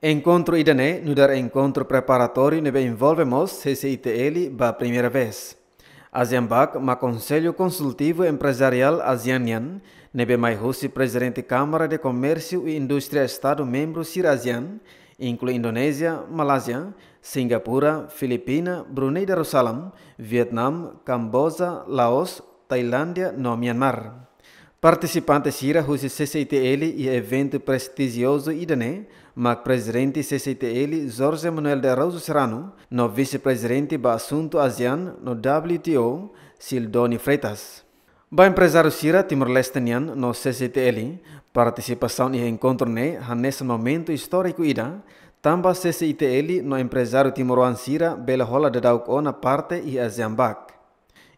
Encontro Idané, no dar encontro preparatório, nebe envolvemos CCITL ba primeira vez. Aziambak, ma Conselho Consultivo Empresarial Asianian, nebe mai hosi Presidente Câmara de Comércio e Indústria Estado Membro Sirazian, inclui Indonésia, Malásia, Singapura, Filipina, Brunei Darussalam, Vietnã, Camboja, Laos, Tailândia no Myanmar. Participantes ira husi CCTL e evento prestigioso Idané, mas presidente CCTL Jorge Manuel de Rosa Serrano, no vice-presidente do assunto ASEAN no WTO Sildoni Freitas. Ba empresário Sira Timor-Lestenian no CCTL, participação e encontro ne nesse momento histórico ida, tamba CCTL no empresário timoruan Sira bela rola de dauco na parte e ASEAN BAC.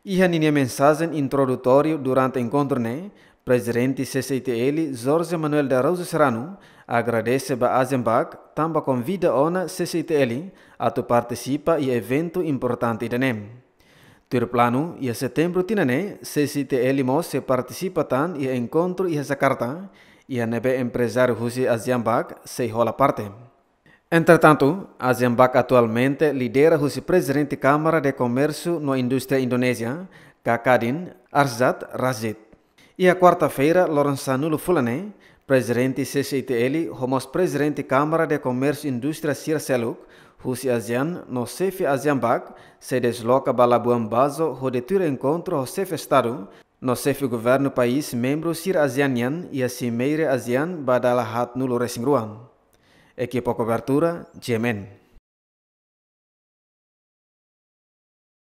Iha ninha mensagem introdutória durante encontro ne, Presidente CCTL Jorge Manuel da Rosa Serrano agradece a Azembag, também convida a CCTL a participar em evento importante da NEM. Ter plano em setembro tinane CCTL mo se participa em encontro em carta, e a nebe empresário José Azembag se rola parte. Entretanto, Azembag atualmente lidera o presidente Câmara de Comércio na Indústria Indonésia, Kakadin Arzat Razid. E a quarta-feira, Nulo Fulané, presidente CCTL, homos presidente Câmara de Comércio e Indústria Circeluk, Rússia ASEAN, no CEF ASEANBAC, se desloca para Balabuan onde tira encontro ao CEF Estado, no CEF Governo País Membro Sir ASEANian e a Cimeira ASEAN Badalahat Nulo Resingruan. Equipa Cobertura, GMN.